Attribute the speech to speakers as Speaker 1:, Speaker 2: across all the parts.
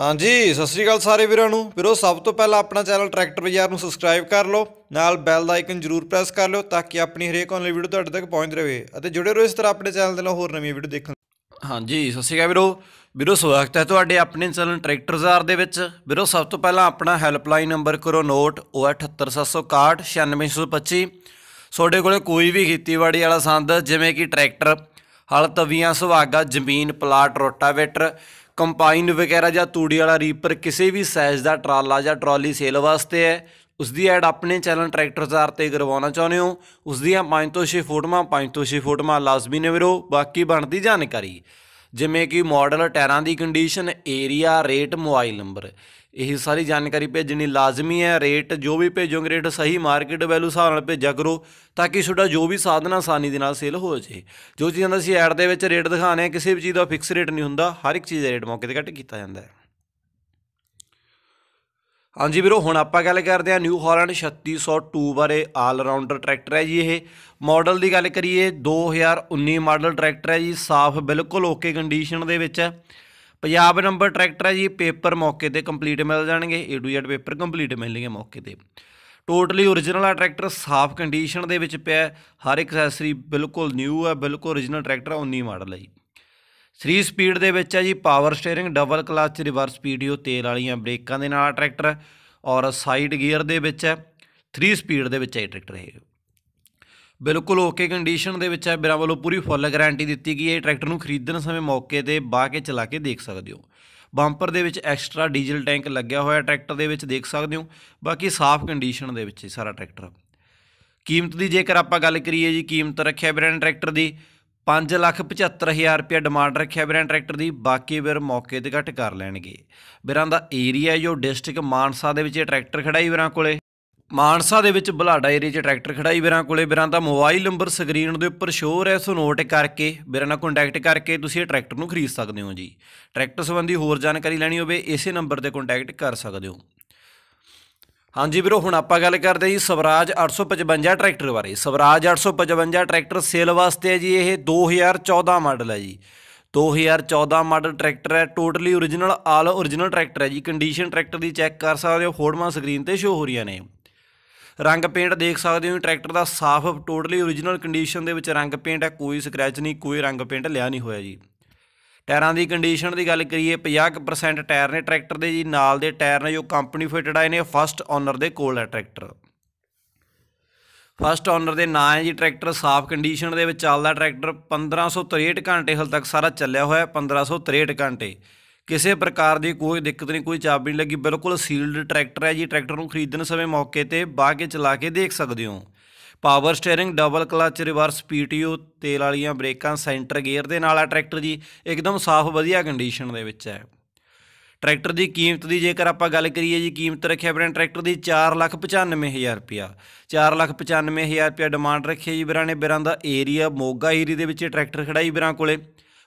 Speaker 1: ਹਾਂਜੀ ਸਤਿ ਸ੍ਰੀ ਅਕਾਲ ਸਾਰੇ ਵੀਰਾਂ ਨੂੰ ਵੀਰੋ ਸਭ ਤੋਂ ਪਹਿਲਾਂ ਆਪਣਾ ਚੈਨਲ ਟਰੈਕਟਰ ਬਾਜ਼ਾਰ ਨੂੰ ਸਬਸਕ੍ਰਾਈਬ ਕਰ ਲਓ ਨਾਲ ਬੈਲ ਦਾ ਆਈਕਨ ਜਰੂਰ ਪ੍ਰੈਸ ਕਰ ਲਓ ਤਾਂ ਕਿ ਆਪਣੀ ਹਰੇਕ ਆਨਲਾਈਨ ਵੀਡੀਓ ਤੁਹਾਡੇ ਤੱਕ ਪਹੁੰਚ ਰਹੇ ਅਤੇ ਜੁੜੇ ਰਹੋ ਇਸ ਤਰ੍ਹਾਂ ਆਪਣੇ ਚੈਨਲ ਦੇ ਨਾਲ ਹੋਰ ਨਵੀਆਂ ਵੀਡੀਓ ਦੇਖਣ ਹਾਂਜੀ ਸਤਿ ਸ੍ਰੀ ਅਕਾਲ ਵੀਰੋ ਵੀਰੋ ਸਵਾਗਤ ਹੈ ਤੁਹਾਡੇ ਆਪਣੇ ਚੈਨਲ ਟਰੈਕਟਰ ਬਾਜ਼ਾਰ ਦੇ ਵਿੱਚ ਵੀਰੋ ਸਭ ਤੋਂ ਪਹਿਲਾਂ ਆਪਣਾ ਹੈਲਪਲਾਈਨ ਨੰਬਰ ਕਰੋ ਨੋਟ ਉਹ 78761 ਤੁਹਾਡੇ ਕੋਲੇ ਕੋਈ ਵੀ ਖੇਤੀਬਾੜੀ ਵਾਲਾ ਸੰਦ ਜਿਵੇਂ ਕਿ ਟਰੈਕਟਰ ਹਲ ਤਵੀਆਂ ਸੁਹਾਗਾ ਜ਼ਮੀਨ ਪਲਾਟ ਰੋਟਾਵੇਟਰ ਕੰਪਾਈਨ ਵਗੈਰਾ ਜਾਂ ਤੂੜੀ ਵਾਲਾ ਰੀਪਰ ਕਿਸੇ ਵੀ ਸਾਈਜ਼ ਦਾ ਟਰਾਲਾ ਜਾਂ ਟਰਾਲੀ ਸੇਲ ਵਾਸਤੇ ਹੈ ਉਸ ਦੀ ਐਡ ਆਪਣੇ ਚੈਨਲ ਟਰੈਕਟਰ ਜ਼ਾਰ ਤੇ ਕਰਵਾਉਣਾ ਚਾਹੁੰਦੇ ਹੋ ਉਸ ਦੀਆਂ 5 ਤੋਂ 6 ਫੋਟੋਆਂ 5 ਤੋਂ 6 ਫੋਟੋਆਂ ਲਾਜ਼ਮੀ ਨੇ ਵੀਰੋ ਬਾਕੀ ਬਣਦੀ ਜਾਣਕਾਰੀ ਜਿਵੇਂ ਕਿ ਮਾਡਲ ਟਾਇਰਾਂ ਦੀ condition area rate mobile number ਇਹ ਸਾਰੀ ਜਾਣਕਾਰੀ ਭੇਜਣੀ ਲਾਜ਼ਮੀ ਹੈ ਰੇਟ ਜੋ ਵੀ ਭੇਜੋਗੇ ਰੇਟ ਸਹੀ ਮਾਰਕੀਟ ਵੈਲਿਊ ਹਿਸਾਬ ਨਾਲ ਭੇਜਿਆ ਕਰੋ ਤਾਂ ਕਿ ਤੁਹਾਡਾ ਜੋ ਵੀ ਸਾਧਨ ਆਸਾਨੀ ਦੇ ਨਾਲ ਸੇਲ ਹੋ ਜੇ ਜੋ ਚੀਜ਼ਾਂ ਦਾ ਅਸੀਂ ਐਡ ਦੇ ਵਿੱਚ ਰੇਟ ਦਿਖਾਣੇ ਆ ਕਿਸੇ ਵੀ ਚੀਜ਼ ਦਾ ਫਿਕਸ ਰੇਟ ਨਹੀਂ ਹੁੰਦਾ ਹਰ ਇੱਕ ਚੀਜ਼ ਦਾ ਰੇਟ ਮੌਕੇ ਤੇ ਘੱਟ ਕੀਤਾ ਜਾਂਦਾ ਹੈ ਹਾਂਜੀ ਵੀਰੋ ਹੁਣ ਆਪਾਂ ਗੱਲ ਕਰਦੇ ਹਾਂ ਨਿਊ ਹਾਲੈਂਡ 3602 ਬਾਰੇ ਆਲ ਰਾਉਂਡਰ ਟਰੈਕਟਰ ਹੈ ਜੀ ਇਹ ਮਾਡਲ ਦੀ ਗੱਲ ਕਰੀਏ 2019 ਮਾਡਲ ਟਰੈਕਟਰ ਹੈ ਜੀ ਸਾਫ਼ ਬਿਲਕੁਲ ਓਕੇ ਕੰਡੀਸ਼ਨ ਦੇ ਵਿੱਚ ਹੈ ਪੰਜਾਬ ਨੰਬਰ ਟਰੈਕਟਰ ਹੈ ਜੀ ਪੇਪਰ ਮੌਕੇ ਤੇ ਕੰਪਲੀਟ ਮਿਲ ਜਾਣਗੇ A to Z paper complete ਮਿਲਣਗੇ ਮੌਕੇ ਤੇ ਟੋਟਲੀ origignal ਆ ਟਰੈਕਟਰ ਸਾਫ਼ ਕੰਡੀਸ਼ਨ ਦੇ ਵਿੱਚ ਪਿਆ ਹਰ ਇੱਕ ਐਕਸੈਸਰੀ ਬਿਲਕੁਲ ਨਿਊ ਹੈ ਬਿਲਕੁਲ origignal ਟਰੈਕਟਰ 19 ਮਾਡਲ ਹੈ ਜੀ 3 ਸਪੀਡ ਦੇ ਵਿੱਚ ਹੈ ਜੀ power steering double clutch reverse PTO ਤੇਲ ਵਾਲੀਆਂ ਬ੍ਰੇਕਾਂ ਦੇ ਨਾਲ ਟਰੈਕਟਰ ਔਰ ਸਾਈਡ ਗੀਅਰ ਦੇ ਵਿੱਚ ਹੈ 3 ਸਪੀਡ ਦੇ ਵਿੱਚ ਹੈ ਟਰੈਕਟਰ ਇਹ ਬਿਲਕੁਲ ਓਕੇ ਕੰਡੀਸ਼ਨ ਦੇ ਵਿੱਚ ਹੈ ਮੇਰਾ ਵੱਲੋਂ ਪੂਰੀ ਫੁੱਲ ਗਾਰੰਟੀ ਦਿੱਤੀ ਗਈ ਹੈ ਟਰੈਕਟਰ ਨੂੰ ਖਰੀਦਣ ਸਮੇਂ ਮੌਕੇ ਤੇ ਬਾ ਕੇ ਚਲਾ ਕੇ ਦੇਖ ਸਕਦੇ ਹੋ ਬੰਪਰ ਦੇ ਵਿੱਚ ਐਕਸਟਰਾ ਡੀਜ਼ਲ ਟੈਂਕ ਲੱਗਿਆ ਹੋਇਆ ਟਰੈਕਟਰ ਦੇ ਵਿੱਚ ਦੇਖ ਸਕਦੇ ਹੋ ਬਾਕੀ ਸਾਫ਼ ਕੰਡੀਸ਼ਨ ਦੇ ਵਿੱਚ ਸਾਰਾ ਟਰੈਕਟਰ ਕੀਮਤ ਦੀ ਜੇਕਰ ਆਪਾਂ ਗੱਲ ਕਰੀਏ ਜੀ ਕੀਮਤ ਰੱਖਿਆ ਬ੍ਰਾਂਡ ਟਰੈਕਟਰ ਦੀ 575000 ਰੁਪਏ ਡਿਮਾਂਡ ਰੱਖਿਆ ਬ੍ਰਾਂਡ ਟਰੈਕਟਰ ਦੀ ਬਾਕੀ ਵੀਰ ਮੌਕੇ ਤੇ ਘੱਟ ਕਰ ਲੈਣਗੇ ਬਿਰਾਂ ਦਾ ਏਰੀਆ ਜੋ ਡਿਸਟ੍ਰਿਕਟ ਮਾਨਸਾ ਦੇ ਵਿੱਚ ਇਹ ਟਰੈਕਟਰ ਖੜਾਈ ਬਿਰਾਂ ਕੋਲੇ ਮਾਨਸਾ ਦੇ ਵਿੱਚ ਬਲਾਡਾ ਏਰੀਆ 'ਚ ਟਰੈਕਟਰ ਖੜਾਈ ਵੀਰਾਂ ਕੋਲੇ ਵੀਰਾਂ ਦਾ ਮੋਬਾਈਲ ਨੰਬਰ ਸਕਰੀਨ ਦੇ ਉੱਪਰ ਸ਼ੋਅ ਰਿਹਾ ਸੋ ਨੋਟ ਕਰਕੇ ਵੀਰਾਂ ਨਾਲ ਕੰਟੈਕਟ ਕਰਕੇ ਤੁਸੀਂ ਇਹ ਟਰੈਕਟਰ ਨੂੰ ਖਰੀਦ ਸਕਦੇ ਹੋ ਜੀ ਟਰੈਕਟਰ ਸੰਬੰਧੀ ਹੋਰ ਜਾਣਕਾਰੀ ਲੈਣੀ ਹੋਵੇ ਇਸੇ ਨੰਬਰ ਤੇ ਕੰਟੈਕਟ ਕਰ ਸਕਦੇ ਹੋ ਹਾਂਜੀ ਵੀਰੋ ਹੁਣ ਆਪਾਂ ਗੱਲ ਕਰਦੇ ਜੀ ਸਵਰਾਜ 855 ਟਰੈਕਟਰ ਬਾਰੇ ਸਵਰਾਜ 855 ਟਰੈਕਟਰ ਸੇਲ ਵਾਸਤੇ ਹੈ ਜੀ ਇਹ 2014 ਮਾਡਲ ਹੈ ਜੀ 2014 ਮਾਡਲ ਟਰੈਕਟਰ ਹੈ totally origignal all origignal tractor ਹੈ ਜੀ ਕੰਡੀਸ਼ਨ ਟਰੈਕਟਰ ਦੀ ਚੈੱਕ ਕਰ ਸਕਦੇ ਹੋ ਫੋਟੋਆਂ ਸਕਰੀਨ ਤੇ ਸ਼ੋ ਹੋ ਰਹੀਆਂ ਨੇ ਰੰਗ ਪੇਂਟ ਦੇਖ ਸਕਦੇ ਹੋ ਟਰੈਕਟਰ ਦਾ ਸਾਫ਼ ਟੋਟਲੀ origignal ਕੰਡੀਸ਼ਨ ਦੇ ਵਿੱਚ ਰੰਗ ਪੇਂਟ ਹੈ ਕੋਈ ਸਕ੍ਰੈਚ ਨਹੀਂ ਕੋਈ ਰੰਗ ਪੇਂਟ ਲਿਆ ਨਹੀਂ ਹੋਇਆ ਜੀ ਟਾਇਰਾਂ ਦੀ ਕੰਡੀਸ਼ਨ ਦੀ ਗੱਲ ਕਰੀਏ 50% ਟਾਇਰ ਨੇ ਟਰੈਕਟਰ ਦੇ ਜੀ ਨਾਲ ਦੇ ਟਾਇਰ ਨੇ ਜੋ ਕੰਪਨੀ ਫਿਟਡ ਆਏ ਨੇ ਫਸਟ ਓਨਰ ਦੇ ਕੋਲ ਹੈ ਟਰੈਕਟਰ ਫਸਟ ਓਨਰ ਦੇ ਨਾਂ ਹੈ ਜੀ ਟਰੈਕਟਰ ਸਾਫ਼ ਕੰਡੀਸ਼ਨ ਦੇ ਵਿੱਚ ਚੱਲਦਾ ਟਰੈਕਟਰ 1563 ਘੰਟੇ ਹਲ ਤੱਕ ਸਾਰਾ ਚੱਲਿਆ ਹੋਇਆ 1563 ਘੰਟੇ ਕਿਸੇ ਪ੍ਰਕਾਰ ਦੀ ਕੋਈ ਦਿੱਕਤ ਨਹੀਂ ਕੋਈ ਚਾਬੀ ਨਹੀਂ ਲੱਗੀ ਬਿਲਕੁਲ ਸੀਲਡ ਟਰੈਕਟਰ ਹੈ ਜੀ ਟਰੈਕਟਰ ਨੂੰ ਖਰੀਦਣ ਸਮੇਂ ਮੌਕੇ ਤੇ ਬਾਹ ਕੇ ਚਲਾ ਕੇ ਦੇਖ ਸਕਦੇ ਹੋ power steering double clutch reverse PTO ਤੇਲ ਵਾਲੀਆਂ ਬ੍ਰੇਕਾਂ ਸੈਂਟਰ ਗੇਅਰ ਦੇ ਨਾਲ ਆ ਟਰੈਕਟਰ ਜੀ ਇੱਕਦਮ ਸਾਫ਼ ਵਧੀਆ ਕੰਡੀਸ਼ਨ ਦੇ ਵਿੱਚ ਹੈ ਟਰੈਕਟਰ ਦੀ ਕੀਮਤ ਦੀ ਜੇਕਰ ਆਪਾਂ ਗੱਲ ਕਰੀਏ ਜੀ ਕੀਮਤ ਰੱਖਿਆ ਵੀਰਾਂ ਟਰੈਕਟਰ ਦੀ 495000 ਰੁਪਿਆ 495000 ਰੁਪਿਆ ਡਿਮਾਂਡ ਰੱਖੀ ਜੀ ਵੀਰਾਂ ਨੇ ਬਰਾਂ ਦਾ ਏਰੀਆ ਮੋਗਾ ਏਰੀਆ ਦੇ ਵਿੱਚ ਟਰੈਕਟਰ ਖੜਾਈ ਵੀਰਾਂ ਕੋਲੇ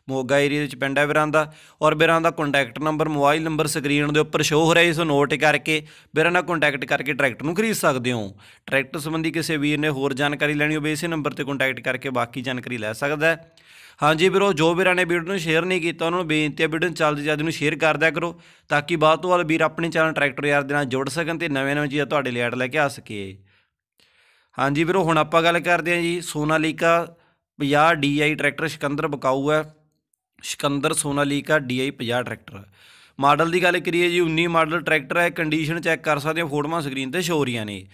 Speaker 1: ਮੋਗਾ ਏਰੀਆ ਵਿੱਚ ਪਿੰਡ ਹੈ ਵੀਰਾਂ ਦਾ ਔਰ ਵੀਰਾਂ ਦਾ contact number mobile number screen ਦੇ ਉੱਪਰ ਸ਼ੋਅ ਹੋ ਰਿਹਾ ਇਸ ਨੂੰ ਨੋਟ ਕਰਕੇ ਵੀਰਾਂ ਨਾਲ ਕੰਟੈਕਟ ਕਰਕੇ ਟਰੈਕਟਰ ਨੂੰ ਖਰੀਦ ਸਕਦੇ ਹੋ ਟਰੈਕਟਰ ਸੰਬੰਧੀ ਕਿਸੇ ਵੀਰ ਨੇ ਹੋਰ ਜਾਣਕਾਰੀ ਲੈਣੀ ਹੋਵੇ ਇਸੇ ਨੰਬਰ ਤੇ ਕੰਟੈਕਟ ਕਰਕੇ ਬਾਕੀ ਜਾਣਕਾਰੀ ਲੈ ਸਕਦਾ ਹੈ ਹਾਂਜੀ ਵੀਰੋ ਜੋ ਵੀਰਾਂ ਨੇ ਵੀਡੀਓ ਨੂੰ ਸ਼ੇਅਰ ਨਹੀਂ ਕੀਤਾ ਉਹਨਾਂ ਨੂੰ ਬੇਨਤੀ ਹੈ ਵੀਡੀਓ ਨੂੰ ਜਲਦੀ ਜਲਦੀ ਨੂੰ ਸ਼ੇਅਰ ਕਰ ਦਿਆ ਕਰੋ ਤਾਂ ਕਿ ਬਾਅਦ ਤੋਂ ਵਾਲ ਵੀਰ ਆਪਣੇ ਚੈਨਲ ਟਰੈਕਟਰ ਯਾਰ ਦੇ ਨਾਲ ਜੁੜ ਸਕਣ ਤੇ ਨਵੇਂ ਨਵੇਂ ਚੀਜ਼ਾਂ ਤੁਹਾਡੇ ਲਈ ਐਡ ਲੈ ਕੇ ਆ ਸਕੀਏ ਹਾਂਜੀ ਵੀਰੋ ਹੁਣ ਆਪਾਂ ਗੱਲ ਕਰਦੇ ਹਾਂ ਜੀ ਸੋਨਾਲੀਕਾ 50 DI ਟਰੈਕਟਰ ਸ਼ਕੰਦਰ ਬਕਾਊ ਹੈ Sikandar Sonalika DI 50 tractor model ਦੀ ਗੱਲ ਕਰੀਏ ਜੀ 19 ਮਾਡਲ ਟਰੈਕਟਰ ਹੈ ਕੰਡੀਸ਼ਨ ਚੈੱਕ ਕਰ ਸਕਦੇ ਹੋ ਫੋਟੋਆਂ ਸਕਰੀਨ ਤੇ ਸ਼ੋ ਰਹੀਆਂ ਨੇ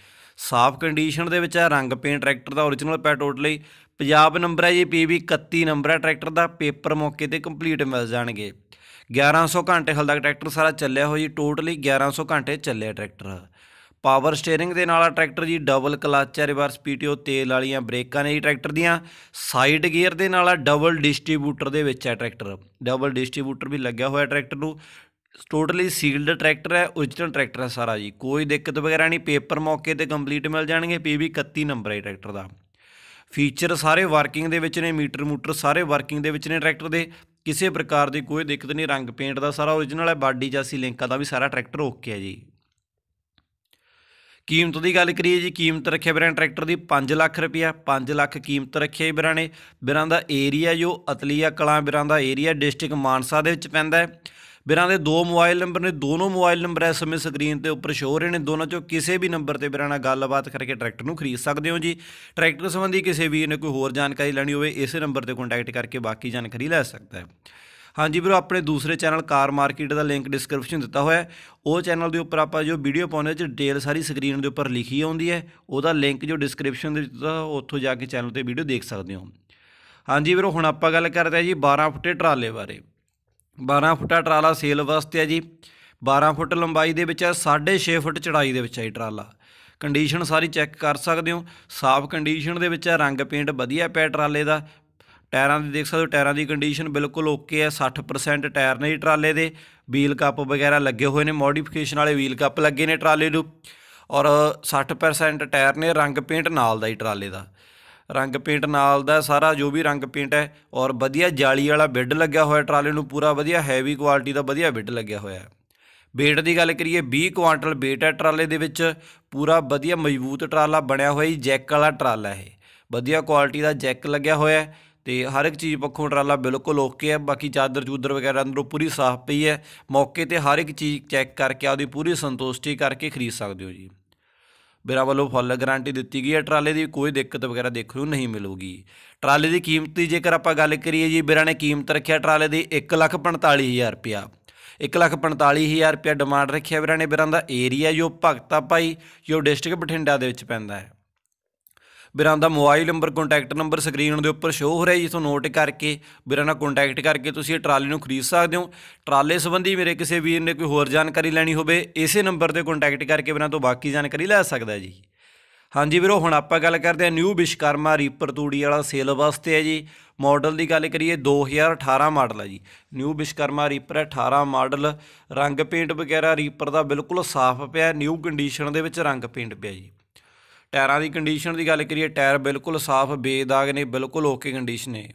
Speaker 1: ਸਾਫ਼ ਕੰਡੀਸ਼ਨ ਦੇ ਵਿੱਚ ਹੈ ਰੰਗ ਪੇਂਟ ਟਰੈਕਟਰ ਦਾ origignal ਪੈ ਟੋਟਲੀ ਪੰਜਾਬ ਨੰਬਰ ਹੈ ਜੀ PB 31 ਨੰਬਰ ਹੈ ਟਰੈਕਟਰ ਦਾ ਪੇਪਰ ਮੌਕੇ ਤੇ ਕੰਪਲੀਟ ਮਿਲ ਜਾਣਗੇ 1100 ਘੰਟੇ ਹਲਦਾ ਟਰੈਕਟਰ ਸਾਰਾ ਚੱਲਿਆ ਹੋਇਆ ਜੀ ਟੋਟਲੀ 1100 ਘੰਟੇ ਚੱਲਿਆ ਟਰੈਕਟਰ ਪਾਵਰ ਸਟੀering ਦੇ ਨਾਲ ਆ ਟਰੈਕਟਰ ਜੀ ਡਬਲ ਕਲੱਚ ਹੈ ਰਿਵਰਸ ਪੀਟੀਓ ਤੇਲ ਵਾਲੀਆਂ ਬ੍ਰੇਕਾਂ ਨੇ ਜੀ ਟਰੈਕਟਰ ਦੀਆਂ ਸਾਈਡ ਗੇਅਰ ਦੇ ਨਾਲ ਆ ਡਬਲ ਡਿਸਟ੍ਰੀਬਿਊਟਰ ਦੇ ਵਿੱਚ ਹੈ ਟਰੈਕਟਰ ਡਬਲ ਡਿਸਟ੍ਰੀਬਿਊਟਰ ਵੀ ਲੱਗਿਆ ਹੋਇਆ ਟਰੈਕਟਰ ਨੂੰ ਟੋਟਲੀ ਸੀਲਡ ਟਰੈਕਟਰ ਹੈ origignal ਟਰੈਕਟਰ ਹੈ ਸਾਰਾ ਜੀ ਕੋਈ ਦਿੱਕਤ ਵਗੈਰਾ ਨਹੀਂ ਪੇਪਰ ਮੌਕੇ ਤੇ ਕੰਪਲੀਟ ਮਿਲ ਜਾਣਗੇ ਪੀਬੀ 31 ਨੰਬਰ ਹੈ ਟਰੈਕਟਰ ਦਾ ਫੀਚਰ ਸਾਰੇ ਵਰਕਿੰਗ ਦੇ ਵਿੱਚ ਨੇ ਮੀਟਰ ਮੂਟਰ ਸਾਰੇ ਵਰਕਿੰਗ ਦੇ ਵਿੱਚ ਨੇ ਟਰੈਕਟਰ ਦੇ ਕਿਸੇ ਪ੍ਰਕਾਰ ਦੀ ਕੋਈ ਦਿੱਕਤ ਨਹੀਂ ਰੰਗ ਪੇਂਟ ਦਾ ਸਾਰਾ origignal ਹੈ ਬਾਡੀ ਜਾਸੀ ਲਿੰਕਾਂ ਦਾ ਵੀ ਸਾਰਾ ਟਰੈਕਟਰ ਓਕੇ ਹੈ ਜੀ ਕੀਮਤ ਦੀ ਗੱਲ ਕਰੀਏ ਜੀ ਕੀਮਤ ਰੱਖਿਆ ਬਰਾਂ ਟਰੈਕਟਰ ਦੀ 5 ਲੱਖ ਰੁਪਇਆ 5 ਲੱਖ ਕੀਮਤ ਰੱਖਿਆ ਜੀ ਬਰਾਂ ਨੇ ਬਰਾਂ ਦਾ ਏਰੀਆ ਜੋ ਅਤਲੀਆ ਕਲਾਂ ਬਰਾਂ ਦਾ ਏਰੀਆ ਡਿਸਟ੍ਰਿਕਟ ਮਾਨਸਾ ਦੇ ਵਿੱਚ ਪੈਂਦਾ ਹੈ ਵੀਰਾਂ ਦੇ ਦੋ ਮੋਬਾਈਲ ਨੰਬਰ ਨੇ ਦੋਨੋਂ ਮੋਬਾਈਲ ਨੰਬਰ ਇਸ ਸਮੇਂ ਸਕਰੀਨ ਤੇ ਉੱਪਰ ਸ਼ੋਅ ਰਹੇ ਨੇ ਦੋਨਾਂ ਚੋਂ ਕਿਸੇ ਵੀ ਨੰਬਰ ਤੇ ਵੀਰਾਂ ਨਾਲ ਗੱਲਬਾਤ ਕਰਕੇ ਟਰੈਕਟਰ ਨੂੰ ਖਰੀਦ ਸਕਦੇ ਹੋ ਜੀ ਟਰੈਕਟਰ ਸੰਬੰਧੀ ਕਿਸੇ ਵੀ ਨੇ ਕੋਈ ਹੋਰ ਜਾਣਕਾਰੀ ਲੈਣੀ ਹੋਵੇ ਇਸੇ ਨੰਬਰ ਤੇ ਕੰਟੈਕਟ ਕਰਕੇ ਬਾਕੀ ਜਾਣਕਾਰੀ ਲੈ ਸਕਦਾ ਹੈ ਹਾਂਜੀ ਵੀਰੋ ਆਪਣੇ ਦੂਸਰੇ ਚੈਨਲ ਕਾਰ ਮਾਰਕੀਟ ਦਾ ਲਿੰਕ ਡਿਸਕ੍ਰਿਪਸ਼ਨ ਦਿੱਤਾ ਹੋਇਆ ਹੈ ਉਹ ਚੈਨਲ ਦੇ ਉੱਪਰ ਆਪਾਂ ਜੋ ਵੀਡੀਓ ਪਾਉਂਦੇ ਉਹਦੇ ਡੇਲ ਸਾਰੀ ਸਕਰੀਨ ਦੇ ਉੱਪਰ ਲਿਖੀ ਆਉਂਦੀ ਹੈ ਉਹਦਾ ਲਿੰਕ ਜੋ ਡਿਸਕ੍ਰਿਪਸ਼ਨ ਦੇ ਵਿੱਚ ਦਿੱਤਾ ਉੱਥੋਂ ਜਾ ਕੇ ਚੈਨਲ ਤੇ ਵੀਡੀਓ ਦੇਖ ਸਕਦੇ ਹੋ ਹਾਂਜੀ ਵੀਰੋ ਹੁਣ ਆਪਾਂ ਗੱਲ ਕਰਦੇ ਆ ਜੀ 12 ਫੁੱਟੇ ਟਰਾਲੇ ਬਾਰੇ 12 ਫੁੱਟਾ ਟਰਾਲਾ ਸੇਲ ਵਾਸਤੇ ਆ ਜੀ 12 ਫੁੱਟ ਲੰਬਾਈ ਦੇ ਵਿੱਚ ਹੈ 6.5 ਫੁੱਟ ਚੜਾਈ ਦੇ ਵਿੱਚ ਹੈ ਟਰਾਲਾ ਕੰਡੀਸ਼ਨ ਸਾਰੀ ਚੈੱਕ ਕਰ ਸਕਦੇ ਹੋ ਸਾਫ਼ ਕੰਡੀਸ਼ਨ ਦੇ ਵਿੱਚ ਹੈ ਰੰਗ ਪੇਂਟ ਵਧੀਆ ਪਿਆ ਟਰਾਲੇ ਦਾ ਟਾਇਰਾਂ ਦੀ ਦੇਖ ਸਕਦੇ ਹੋ ਟਾਇਰਾਂ ਦੀ ਕੰਡੀਸ਼ਨ ਬਿਲਕੁਲ ਓਕੇ ਹੈ 60% ਟਾਇਰ ਨੇ ਟਰਾਲੇ ਦੇ ਵੀਲ ਕੱਪ ਵਗੈਰਾ ਲੱਗੇ ਹੋਏ ਨੇ ਮੋਡੀਫਿਕੇਸ਼ਨ ਵਾਲੇ ਵੀਲ ਕੱਪ ਲੱਗੇ ਨੇ ਟਰਾਲੇ ਨੂੰ ਔਰ 60% ਟਾਇਰ ਨੇ ਰੰਗ ਪੇਂਟ ਨਾਲ ਦਾ ਹੀ ਟਰਾਲੇ ਦਾ ਰੰਗ ਪੇਂਟ ਨਾਲ ਦਾ ਸਾਰਾ ਜੋ ਵੀ ਰੰਗ ਪੇਂਟ ਹੈ ਔਰ ਵਧੀਆ ਜਾਲੀ ਵਾਲਾ ਬਿੱਡ ਲੱਗਿਆ ਹੋਇਆ ਟਰਾਲੇ ਨੂੰ ਪੂਰਾ ਵਧੀਆ ਹੈਵੀ ਕੁਆਲਿਟੀ ਦਾ ਵਧੀਆ ਬਿੱਡ ਲੱਗਿਆ ਹੋਇਆ ਹੈ ਵੇਟ ਦੀ ਗੱਲ ਕਰੀਏ 20 ਕੁਆਂਟਲ ਵੇਟ ਹੈ ਟਰਾਲੇ ਦੇ ਵਿੱਚ ਪੂਰਾ ਵਧੀਆ ਮਜ਼ਬੂਤ ਟਰਾਲਾ ਬਣਿਆ ਹੋਇਆ ਜੈਕ ਵਾਲਾ ਟਰਾਲਾ ਇਹ ਵਧੀਆ ਕੁਆਲਿਟੀ ਦਾ ਜੈਕ ਲੱਗਿਆ ਹੋਇਆ ਤੇ ਹਰ ਇੱਕ ਚੀਜ਼ ਪੱਖੋਂ ਟਰਾਲਾ ਬਿਲਕੁਲ ਓਕੇ ਹੈ ਬਾਕੀ ਚਾਦਰ ਚੂਦਰ ਵਗੈਰਾ ਅੰਦਰੋਂ ਪੂਰੀ ਸਾਫ਼ ਪਈ ਹੈ ਮੌਕੇ ਤੇ ਹਰ ਇੱਕ ਚੀਜ਼ ਚੈੱਕ ਕਰਕੇ ਆਉਦੀ ਪੂਰੀ ਸੰਤੁਸ਼ਟੀ ਕਰਕੇ ਖਰੀਦ ਸਕਦੇ ਹੋ ਜੀ ਮੇਰਾ ਵੱਲੋਂ ਫੁੱਲ ਗਾਰੰਟੀ ਦਿੱਤੀ ਗਈ ਹੈ ਟਰਾਲੇ ਦੀ ਕੋਈ ਦਿੱਕਤ ਵਗੈਰਾ ਦੇਖਣ ਨੂੰ ਨਹੀਂ ਮਿਲੂਗੀ ਟਰਾਲੇ ਦੀ ਕੀਮਤ ਦੀ ਜੇਕਰ ਆਪਾਂ ਗੱਲ ਕਰੀਏ ਜੀ ਮੇਰਾ ਨੇ ਕੀਮਤ ਰੱਖਿਆ ਟਰਾਲੇ ਦੀ 145000 ਰੁਪਿਆ 145000 ਰੁਪਿਆ ਡਿਮਾਂਡ ਰੱਖਿਆ ਵੀਰਾਂ ਨੇ ਵੀਰਾਂ ਦਾ ਏਰੀਆ ਜੋ ਭਗਤਾ ਭਾਈ ਜੋ ਡਿਸਟ੍ਰਿਕਟ ਬਠਿੰਡਾ ਦੇ ਵਿੱਚ ਪੈਂਦਾ ਹੈ ਵੀਰਾਂ ਦਾ mobile number contact number screen ਦੇ ਉੱਪਰ ਸ਼ੋਅ ਹੋ ਰਿਹਾ ਜੀ ਤੁਹਾਨੂੰ ਨੋਟ ਕਰਕੇ ਵੀਰਾਂ ਨਾਲ ਕੰਟੈਕਟ ਕਰਕੇ ਤੁਸੀਂ ਇਹ ਟਰਾਲੀ ਨੂੰ ਖਰੀਦ ਸਕਦੇ ਹੋ ਟਰਾਲੇ ਸੰਬੰਧੀ ਮੇਰੇ ਕਿਸੇ ਵੀਰ ਨੇ ਕੋਈ ਹੋਰ ਜਾਣਕਾਰੀ ਲੈਣੀ ਹੋਵੇ ਇਸੇ ਨੰਬਰ ਤੇ ਕੰਟੈਕਟ ਕਰਕੇ ਵੀਰਾਂ ਤੋਂ ਬਾਕੀ ਜਾਣਕਾਰੀ ਲੈ ਸਕਦਾ ਜੀ ਹਾਂਜੀ ਵੀਰੋ ਹੁਣ ਆਪਾਂ ਗੱਲ ਕਰਦੇ ਆ ਨਿਊ ਵਿਸ਼ਕਰਮਾ ਰੀਪਰ ਤੂੜੀ ਵਾਲਾ ਸੇਲ ਵਾਸਤੇ ਹੈ ਜੀ ਮਾਡਲ ਦੀ ਗੱਲ ਕਰੀਏ 2018 ਮਾਡਲ ਹੈ ਜੀ ਨਿਊ ਵਿਸ਼ਕਰਮਾ ਰੀਪਰ 18 ਮਾਡਲ ਰੰਗ ਪੇਂਟ ਵਗੈਰਾ ਰੀਪਰ ਦਾ ਬਿਲਕੁਲ ਸਾਫ਼ ਪਿਆ ਨਿਊ ਕੰਡੀਸ਼ਨ ਦੇ ਵਿੱਚ ਰੰਗ ਪੇਂਟ ਪਿਆ ਜੀ ਟਾਇਰਾਂ ਦੀ ਕੰਡੀਸ਼ਨ ਦੀ ਗੱਲ ਕਰੀਏ ਟਾਇਰ ਬਿਲਕੁਲ ਸਾਫ਼ ਬੇਦਾਗ ਨੇ ਬਿਲਕੁਲ ਓਕੇ ਕੰਡੀਸ਼ਨ ਨੇ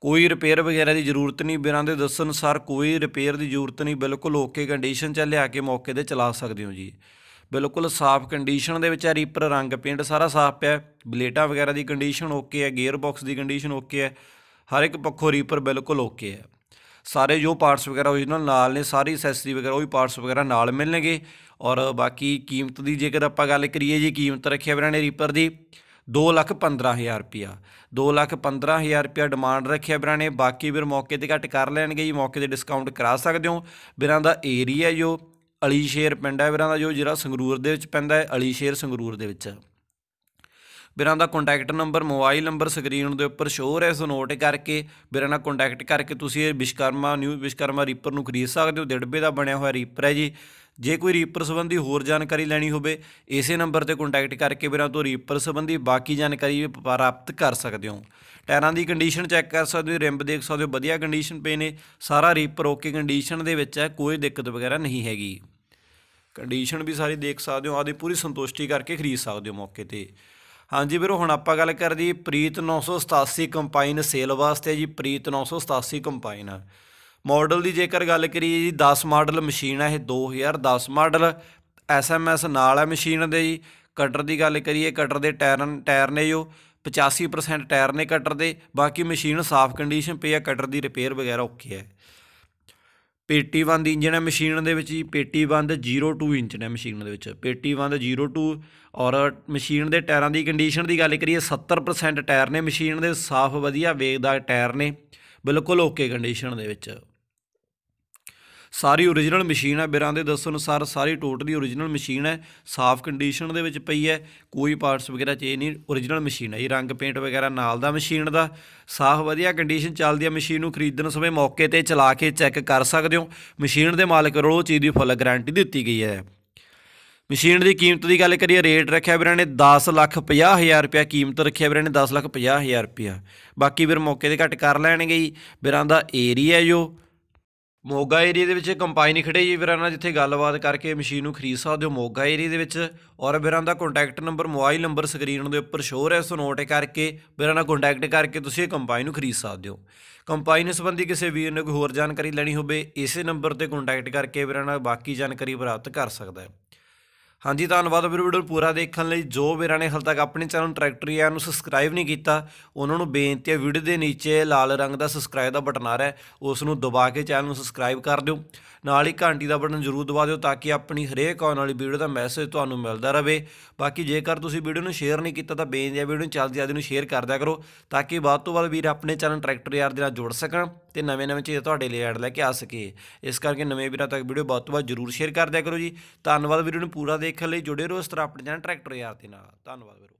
Speaker 1: ਕੋਈ ਰਿਪੇਅਰ ਵਗੈਰਾ ਦੀ ਜ਼ਰੂਰਤ ਨਹੀਂ ਬਿਨਾਂ ਦੇ ਦੱਸਣ ਅਨੁਸਾਰ ਕੋਈ ਰਿਪੇਅਰ ਦੀ ਜ਼ਰੂਰਤ ਨਹੀਂ ਬਿਲਕੁਲ ਓਕੇ ਕੰਡੀਸ਼ਨ ਚ ਲਿਆ ਕੇ ਮੌਕੇ ਤੇ ਚਲਾ ਸਕਦੇ ਹੋ ਜੀ ਬਿਲਕੁਲ ਸਾਫ਼ ਕੰਡੀਸ਼ਨ ਦੇ ਵਿੱਚ ਹੈ ਰੀਪਰ ਰੰਗ ਪੇਂਟ ਸਾਰਾ ਸਾਫ਼ ਪਿਆ ਬਲੇਟਾਂ ਵਗੈਰਾ ਦੀ ਕੰਡੀਸ਼ਨ ਓਕੇ ਹੈ ਗੇਅਰ ਬਾਕਸ ਦੀ ਕੰਡੀਸ਼ਨ ਓਕੇ ਹੈ ਹਰ ਇੱਕ ਪੱਖੋਂ ਰੀਪਰ ਬਿਲਕੁਲ ਓਕੇ ਹੈ ਸਾਰੇ ਜੋ ਪਾਰਟਸ ਵਗੈਰਾ origignal ਨਾਲ ਨੇ ਸਾਰੀ ਐਕਸੈਸਰੀ ਵਗੈਰਾ ਉਹ ਵੀ ਪਾਰਟਸ ਵਗੈਰਾ ਨਾਲ ਮਿਲਣਗੇ ਔਰ ਬਾਕੀ ਕੀਮਤ ਦੀ ਜੇਕਰ ਆਪਾਂ ਗੱਲ ਕਰੀਏ ਜੀ ਕੀਮਤ ਰੱਖਿਆ ਵੀਰਾਂ ਨੇ ਰੀਪਰ ਦੀ 2 ਲੱਖ 15000 ਰੁਪਿਆ 2 ਲੱਖ 15000 ਰੁਪਿਆ ਡਿਮਾਂਡ ਰੱਖਿਆ ਵੀਰਾਂ ਨੇ ਬਾਕੀ ਵੀਰ ਮੌਕੇ ਤੇ ਘਟ ਕਰ ਲੈਣਗੇ ਜੀ ਮੌਕੇ ਤੇ ਡਿਸਕਾਊਂਟ ਕਰਾ ਸਕਦੇ ਹੋ ਵੀਰਾਂ ਦਾ ਏਰੀਆ ਜੋ ਅਲੀ ਸ਼ੇਰ ਪਿੰਡ ਹੈ ਵੀਰਾਂ ਦਾ ਜੋ ਜਿਹੜਾ ਸੰਗਰੂਰ ਦੇ ਵਿੱਚ ਪੈਂਦਾ ਹੈ ਅਲੀ ਸ਼ੇਰ ਸੰਗਰੂਰ ਦੇ ਵਿੱਚ ਵੀਰਾਂ ਦਾ contact number mobile number screen ਦੇ ਉੱਪਰ ਸ਼ੋਅ ਹੋ ਰਿਹਾ ਸੋ ਨੋਟ ਕਰਕੇ ਵੀਰਾਂ ਨਾਲ ਕੰਟੈਕਟ ਕਰਕੇ ਤੁਸੀਂ ਇਹ ਵਿਸ਼ਕਰਮਾ ਨਿਊ ਵਿਸ਼ਕਰਮਾ ਰੀਪਰ ਨੂੰ ਖਰੀਦ ਸਕਦੇ ਹੋ 1.5 ਦਾ ਬਣਿਆ ਹੋਇਆ ਰੀਪਰ ਹੈ ਜੀ ਜੇ ਕੋਈ ਰੀਪਰ ਸੰਬੰਧੀ ਹੋਰ ਜਾਣਕਾਰੀ ਲੈਣੀ ਹੋਵੇ ਇਸੇ ਨੰਬਰ ਤੇ ਕੰਟੈਕਟ ਕਰਕੇ ਵੀਰਾਂ ਤੋਂ ਰੀਪਰ ਸੰਬੰਧੀ ਬਾਕੀ ਜਾਣਕਾਰੀ ਵੀ ਪ੍ਰਾਪਤ ਕਰ ਸਕਦੇ ਹੋ ਟਾਇਰਾਂ ਦੀ ਕੰਡੀਸ਼ਨ ਚੈੱਕ ਕਰ ਸਕਦੇ ਹੋ ਰਿੰਬ ਦੇਖ ਸਕਦੇ ਹੋ ਵਧੀਆ ਕੰਡੀਸ਼ਨ ਪਏ ਨੇ ਸਾਰਾ ਰੀਪਰ ਓਕੇ ਕੰਡੀਸ਼ਨ ਦੇ ਵਿੱਚ ਹੈ ਕੋਈ ਦਿੱਕਤ ਵਗੈਰਾ ਨਹੀਂ ਹੈਗੀ ਕੰਡੀਸ਼ਨ ਵੀ ਸਾਰੀ ਦੇਖ ਸਕਦੇ ਹੋ ਆਦੀ ਪੂਰੀ ਸੰਤੁਸ਼ਟੀ ਕਰਕੇ ਖਰੀਦ ਸਕਦੇ ਹੋ ਮੌਕੇ ਤੇ ਹਾਂਜੀ ਵੀਰੋ ਹੁਣ ਆਪਾਂ ਗੱਲ ਕਰਦੇ ਜੀ ਪ੍ਰੀਤ 987 ਕੰਪਾਈਨ ਸੇਲ ਵਾਸਤੇ ਜੀ ਪ੍ਰੀਤ 987 ਕੰਪਾਈਨ ਮਾਡਲ ਦੀ ਜੇਕਰ ਗੱਲ ਕਰੀਏ ਜੀ 10 ਮਾਡਲ ਮਸ਼ੀਨ ਹੈ ਇਹ 2010 ਮਾਡਲ ਐਸਐਮਐਸ ਨਾਲ ਹੈ ਮਸ਼ੀਨ ਦੇ ਜੀ ਕਟਰ ਦੀ ਗੱਲ ਕਰੀਏ ਕਟਰ ਦੇ ਟਾਇਰ ਟਾਇਰ ਨੇ ਜੋ 85% ਟਾਇਰ ਨੇ ਕਟਰ ਦੇ ਬਾਕੀ ਮਸ਼ੀਨ ਸਾਫ਼ ਕੰਡੀਸ਼ਨ ਪਈ ਹੈ ਕਟਰ ਦੀ ਰਿਪੇਅਰ ਵਗੈਰਾ ਓਕੇ ਹੈ ਪੇਟੀ ਬੰਦ ਇੰਜਨ ਹੈ ਮਸ਼ੀਨ ਦੇ ਵਿੱਚ ਜੀ ਪੇਟੀ ਬੰਦ 02 ਇੰਚ ਨੇ ਮਸ਼ੀਨ ਦੇ ਵਿੱਚ ਪੇਟੀ ਬੰਦ 02 ਔਰ ਮਸ਼ੀਨ ਦੇ ਟਾਇਰਾਂ ਦੀ ਕੰਡੀਸ਼ਨ ਦੀ ਗੱਲ ਕਰੀਏ 70% ਟਾਇਰ ਨੇ ਮਸ਼ੀਨ ਦੇ ਸਾਫ਼ ਵਧੀਆ ਦਾ ਟਾਇਰ ਨੇ ਬਿਲਕੁਲ ਓਕੇ ਕੰਡੀਸ਼ਨ ਦੇ ਵਿੱਚ ਸਾਰੀ origignal ਮਸ਼ੀਨ ਹੈ ਬਿਰਾਂ ਦੇ ਦੱਸਣ ਅਨੁਸਾਰ ਸਾਰੀ ਟੋਟਲੀ origignal ਮਸ਼ੀਨ ਹੈ ਸਾਫ਼ ਕੰਡੀਸ਼ਨ ਦੇ ਵਿੱਚ ਪਈ ਹੈ ਕੋਈ ਪਾਰਟਸ ਵਗੈਰਾ ਚੇਂਜ ਨਹੀਂ origignal ਮਸ਼ੀਨ ਹੈ ਇਹ ਰੰਗ ਪੇਂਟ ਵਗੈਰਾ ਨਾਲ ਦਾ ਮਸ਼ੀਨ ਦਾ ਸਾਫ਼ ਵਧੀਆ ਕੰਡੀਸ਼ਨ ਚੱਲਦੀ ਹੈ ਮਸ਼ੀਨ ਨੂੰ ਖਰੀਦਣ ਸਮੇਂ ਮੌਕੇ ਤੇ ਚਲਾ ਕੇ ਚੈੱਕ ਕਰ ਸਕਦੇ ਹੋ ਮਸ਼ੀਨ ਦੇ ਮਾਲਕ ਉਹ ਚੀਜ਼ ਦੀ ਫੁੱਲ ਗਾਰੰਟੀ ਦਿੱਤੀ ਗਈ ਹੈ ਮਸ਼ੀਨ ਦੀ ਕੀਮਤ ਦੀ ਗੱਲ ਕਰੀਏ ਰੇਟ ਰੱਖਿਆ ਵੀਰਾਂ ਨੇ 10 ਲੱਖ 50 ਹਜ਼ਾਰ ਰੁਪਿਆ ਕੀਮਤ ਰੱਖਿਆ ਵੀਰਾਂ ਨੇ 10 ਲੱਖ 50 ਹਜ਼ਾਰ ਰੁਪਿਆ ਬਾਕੀ ਵੀਰ ਮੌਕੇ ਤੇ ਘੱਟ ਕਰ ਲੈਣਗੇ ਹੀ ਵੀਰਾਂ ਦਾ ਏਰੀਆ ਜੋ ਮੋਗਾ ਏਰੀਆ ਦੇ ਵਿੱਚ ਕੰਪਾਈਨ ਖੜੇ ਜੀ ਵੀਰਾਂ ਨਾਲ ਜਿੱਥੇ ਗੱਲਬਾਤ ਕਰਕੇ ਮਸ਼ੀਨ ਨੂੰ ਖਰੀਦ ਸਕਦੇ ਹੋ ਮੋਗਾ ਏਰੀਆ ਦੇ ਵਿੱਚ ਔਰ ਵੀਰਾਂ ਦਾ contact number mobile number screen ਦੇ ਉੱਪਰ ਸ਼ੋਅ ਰਿਹਾ ਸੋ ਨੋਟ ਕਰਕੇ ਵੀਰਾਂ ਨਾਲ ਕੰਟੈਕਟ ਕਰਕੇ ਤੁਸੀਂ ਇਹ ਕੰਪਾਈਨ ਨੂੰ ਖਰੀਦ ਸਕਦੇ ਹੋ ਕੰਪਾਈਨ ਸੰਬੰਧੀ ਕਿਸੇ ਵੀਰ ਨੇ ਕੋਈ ਹੋਰ ਜਾਣਕਾਰੀ ਲੈਣੀ ਹੋਵੇ ਇਸੇ ਨੰਬਰ ਤੇ ਕੰਟੈਕਟ ਕਰਕੇ ਵੀਰਾਂ ਨਾਲ ਬਾਕੀ ਜਾਣਕਾਰੀ ਪ੍ਰਾਪਤ ਕਰ ਸਕਦਾ ਹੈ ਹਾਂਜੀ ਧੰਨਵਾਦ ਵੀਰ ਵੀਡੀਓ ਪੂਰਾ ਦੇਖਣ ਲਈ ਜੋ ਵੀਰਾਂ ਨੇ ਹਾਲ ਤੱਕ ਆਪਣੇ ਚੈਨਲ ਟਰੈਕਟਰੀਆ ਨੂੰ ਸਬਸਕ੍ਰਾਈਬ ਨਹੀਂ ਕੀਤਾ ਉਹਨਾਂ ਨੂੰ ਬੇਨਤੀ ਹੈ ਵੀਡੀਓ ਦੇ ਨੀਚੇ ਲਾਲ ਰੰਗ ਦਾ ਸਬਸਕ੍ਰਾਈਬ ਦਾ ਬਟਨ ਆ ਰਿਹਾ ਉਸ ਨੂੰ ਦਬਾ ਕੇ ਚੈਨਲ ਨੂੰ ਸਬਸਕ੍ਰਾਈਬ ਕਰ ਦਿਓ ਨਾਲ ਹੀ ਘੰਟੀ ਦਾ ਬਟਨ ਜ਼ਰੂਰ ਦਬਾ ਦਿਓ ਤਾਂ ਕਿ ਆਪਣੀ ਹਰੇਕ ਆਉਣ ਵਾਲੀ ਵੀਡੀਓ ਦਾ ਮੈਸੇਜ ਤੁਹਾਨੂੰ ਮਿਲਦਾ ਰਹੇ ਬਾਕੀ ਜੇਕਰ ਤੁਸੀਂ ਵੀਡੀਓ ਨੂੰ ਸ਼ੇਅਰ ਨਹੀਂ ਕੀਤਾ ਤਾਂ ਬੇਨਤੀ ਹੈ ਵੀਡੀਓ ਨੂੰ ਜਲਦੀ ਜਲਦੀ ਨੂੰ ਸ਼ੇਅਰ ਕਰ ਦਿਆ ਕਰੋ ਤਾਂ ਕਿ ਵੱਧ ਤੋਂ ਵੱਧ ਵੀਰ ਆਪਣੇ ਚੈਨਲ ਟਰੈਕਟਰ ਯਾਰ ਦੇ ਨਾਲ ਜੁੜ ਸਕਣ ਤੇ ਨਵੇਂ-ਨਵੇਂ ਚੀਜ਼ ਤੁਹਾਡੇ ਲਈ ਐਡ ਲੈ ਕੇ ਆ ਸਕੇ ਇਸ ਕਰਕੇ ਨਵੇਂ ਵੀਰਾਂ ਤੱਕ ਵੀਡੀਓ ਵੱਧ ਤੋਂ ਵੱਧ ਜ਼ਰੂਰ ਸ਼ੇਅਰ ਕਰ ਦਿਆ ਕਰੋ ਜੀ ਧੰਨਵਾਦ ਵੀਡੀਓ ਨੂੰ ਪੂਰਾ ਦੇਖਣ ਲਈ ਜੁੜੇ ਰਹੋ ਇਸ ਤਰ੍ਹਾਂ ਆਪਣੇ ਚੈਨਲ ਟਰੈਕਟਰ ਯਾਰ ਦੇ ਨਾਲ ਧੰਨਵਾਦ ਵੀਰੋ